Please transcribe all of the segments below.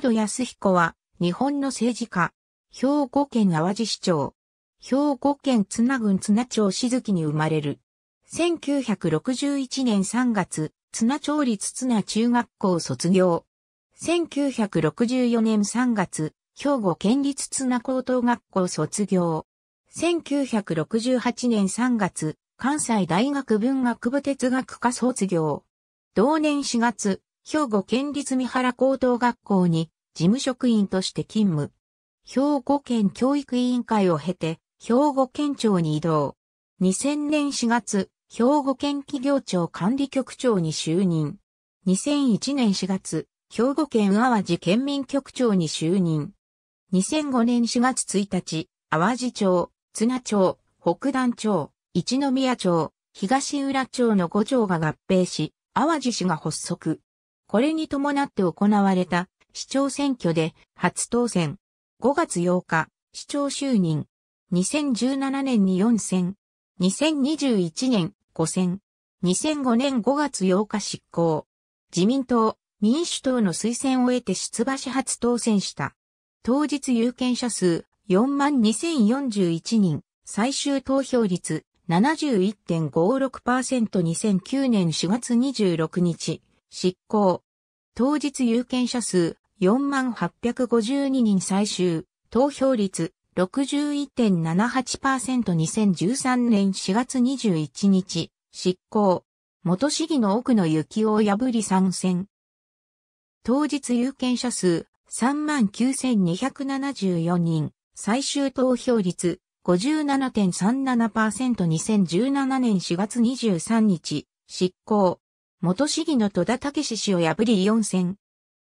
門康彦は、日本の政治家。兵庫県淡路市長。兵庫県津郡津町静木に生まれる。1961年3月、津町立津中学校卒業。1964年3月、兵庫県立津高等学校卒業。1968年3月、関西大学文学部哲学科卒業。同年4月、兵庫県立三原高等学校に事務職員として勤務。兵庫県教育委員会を経て、兵庫県庁に移動。2000年4月、兵庫県企業庁管理局長に就任。2001年4月、兵庫県淡路県民局長に就任。2005年4月1日、淡路町、津町、北段町、一宮町、東浦町の5町が合併し、淡路市が発足。これに伴って行われた市長選挙で初当選。5月8日、市長就任。2017年に4選。2021年5選。2005年5月8日執行。自民党、民主党の推薦を得て出馬し初当選した。当日有権者数42,041人、最終投票率 71.56%2009 年4月26日、執行。当日有権者数4852人最終、投票率 61.78%2013 年4月21日、執行。元市議の奥の幸を破り参戦。当日有権者数39,274人、最終投票率 57.37%2017 年4月23日、執行。元市議の戸田武史氏を破り4選。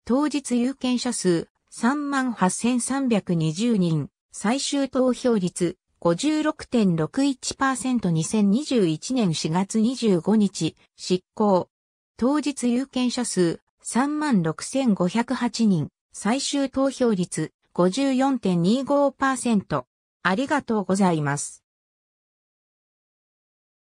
当日有権者数38,320人、最終投票率 56.61%2021 年4月25日、執行。当日有権者数36,508人、最終投票率54.25%。ありがとうございます。